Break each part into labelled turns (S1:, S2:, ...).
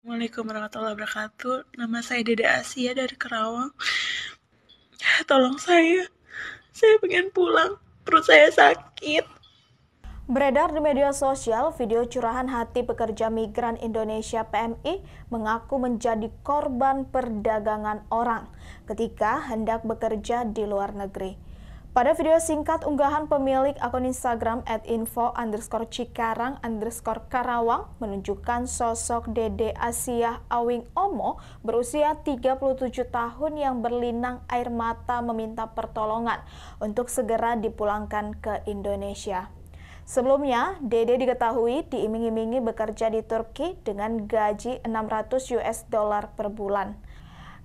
S1: Assalamualaikum warahmatullahi wabarakatuh. Nama saya Dede Asia dari Kerawang. Ya, tolong saya. Saya pengen pulang. Perut saya sakit.
S2: Beredar di media sosial, video curahan hati pekerja migran Indonesia PMI mengaku menjadi korban perdagangan orang ketika hendak bekerja di luar negeri. Pada video singkat unggahan pemilik akun Instagram at info underscore Cikarang underscore Karawang menunjukkan sosok Dede Asiah Awing Omo berusia 37 tahun yang berlinang air mata meminta pertolongan untuk segera dipulangkan ke Indonesia. Sebelumnya, Dede diketahui diiming-imingi bekerja di Turki dengan gaji 600 US dollar per bulan.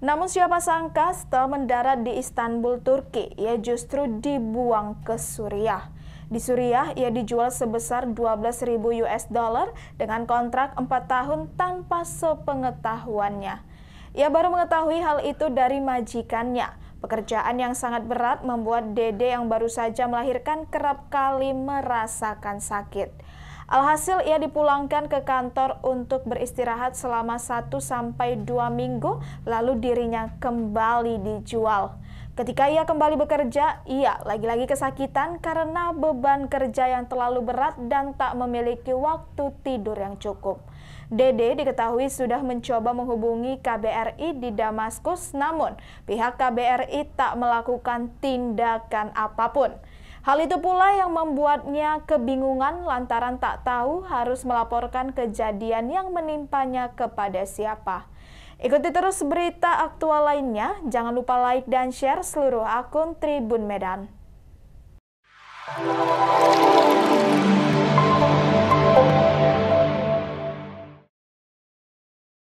S2: Namun siapa sangka setelah mendarat di Istanbul, Turki, ia justru dibuang ke Suriah. Di Suriah, ia dijual sebesar 12.000 US dollar dengan kontrak 4 tahun tanpa sepengetahuannya. Ia baru mengetahui hal itu dari majikannya. Pekerjaan yang sangat berat membuat Dede yang baru saja melahirkan kerap kali merasakan sakit. Alhasil ia dipulangkan ke kantor untuk beristirahat selama 1 sampai 2 minggu lalu dirinya kembali dijual. Ketika ia kembali bekerja, ia lagi-lagi kesakitan karena beban kerja yang terlalu berat dan tak memiliki waktu tidur yang cukup. Dede diketahui sudah mencoba menghubungi KBRI di Damaskus, namun pihak KBRI tak melakukan tindakan apapun. Hal itu pula yang membuatnya kebingungan lantaran tak tahu harus melaporkan kejadian yang menimpanya kepada siapa. Ikuti terus berita aktual lainnya. Jangan lupa like dan share seluruh akun Tribun Medan.